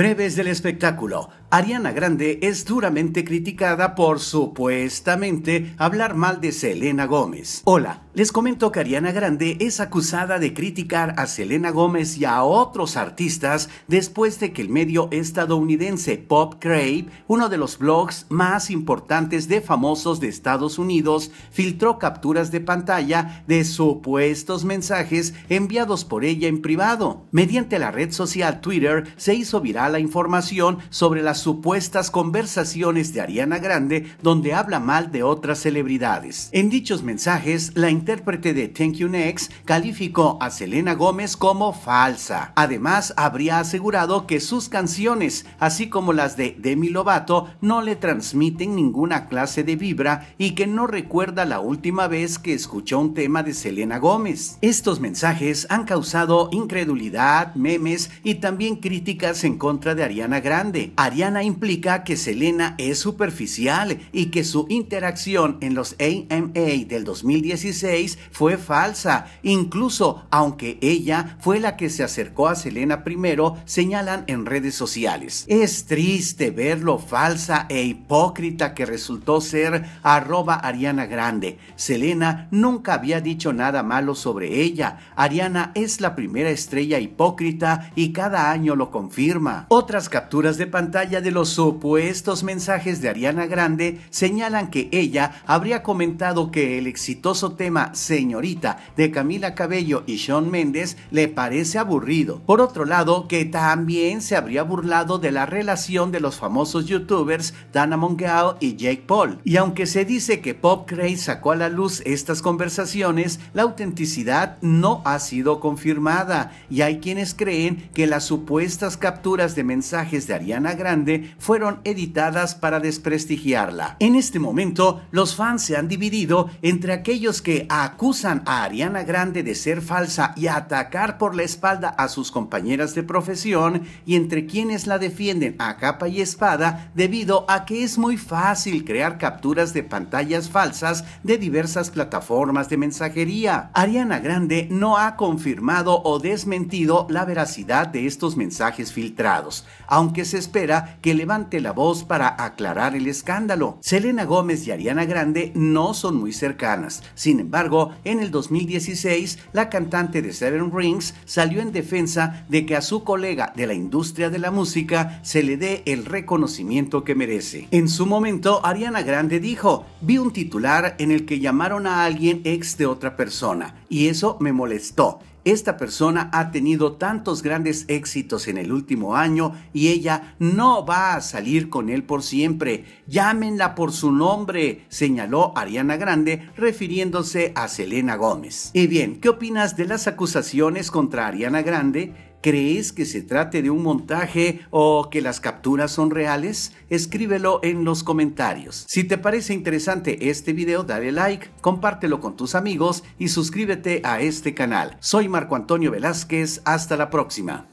Breves del espectáculo. Ariana Grande es duramente criticada por supuestamente hablar mal de Selena Gómez. Hola, les comento que Ariana Grande es acusada de criticar a Selena Gómez y a otros artistas después de que el medio estadounidense Pop Crave, uno de los blogs más importantes de famosos de Estados Unidos, filtró capturas de pantalla de supuestos mensajes enviados por ella en privado. Mediante la red social Twitter se hizo viral la información sobre las supuestas conversaciones de Ariana Grande donde habla mal de otras celebridades. En dichos mensajes, la intérprete de Thank You Next calificó a Selena Gómez como falsa. Además, habría asegurado que sus canciones, así como las de Demi Lovato, no le transmiten ninguna clase de vibra y que no recuerda la última vez que escuchó un tema de Selena Gómez. Estos mensajes han causado incredulidad, memes y también críticas en contra de Ariana Grande. Ariana implica que Selena es superficial y que su interacción en los AMA del 2016 fue falsa. Incluso, aunque ella fue la que se acercó a Selena primero, señalan en redes sociales. Es triste ver lo falsa e hipócrita que resultó ser arroba Ariana Grande. Selena nunca había dicho nada malo sobre ella. Ariana es la primera estrella hipócrita y cada año lo confirma. Otras capturas de pantalla de los supuestos mensajes de Ariana Grande señalan que ella habría comentado que el exitoso tema Señorita de Camila Cabello y Sean Méndez le parece aburrido. Por otro lado, que también se habría burlado de la relación de los famosos youtubers Dana Mongao y Jake Paul. Y aunque se dice que Pop Cray sacó a la luz estas conversaciones, la autenticidad no ha sido confirmada y hay quienes creen que las supuestas capturas de mensajes de Ariana Grande fueron editadas para desprestigiarla. En este momento, los fans se han dividido entre aquellos que acusan a Ariana Grande de ser falsa y atacar por la espalda a sus compañeras de profesión y entre quienes la defienden a capa y espada debido a que es muy fácil crear capturas de pantallas falsas de diversas plataformas de mensajería. Ariana Grande no ha confirmado o desmentido la veracidad de estos mensajes filtrados aunque se espera que levante la voz para aclarar el escándalo. Selena Gómez y Ariana Grande no son muy cercanas. Sin embargo, en el 2016, la cantante de Seven Rings salió en defensa de que a su colega de la industria de la música se le dé el reconocimiento que merece. En su momento, Ariana Grande dijo, vi un titular en el que llamaron a alguien ex de otra persona, y eso me molestó esta persona ha tenido tantos grandes éxitos en el último año y ella no va a salir con él por siempre. Llámenla por su nombre, señaló Ariana Grande refiriéndose a Selena Gómez. Y bien, ¿qué opinas de las acusaciones contra Ariana Grande? ¿Crees que se trate de un montaje o que las capturas son reales? Escríbelo en los comentarios. Si te parece interesante este video, dale like, compártelo con tus amigos y suscríbete a este canal. Soy Marco Antonio Velázquez, hasta la próxima.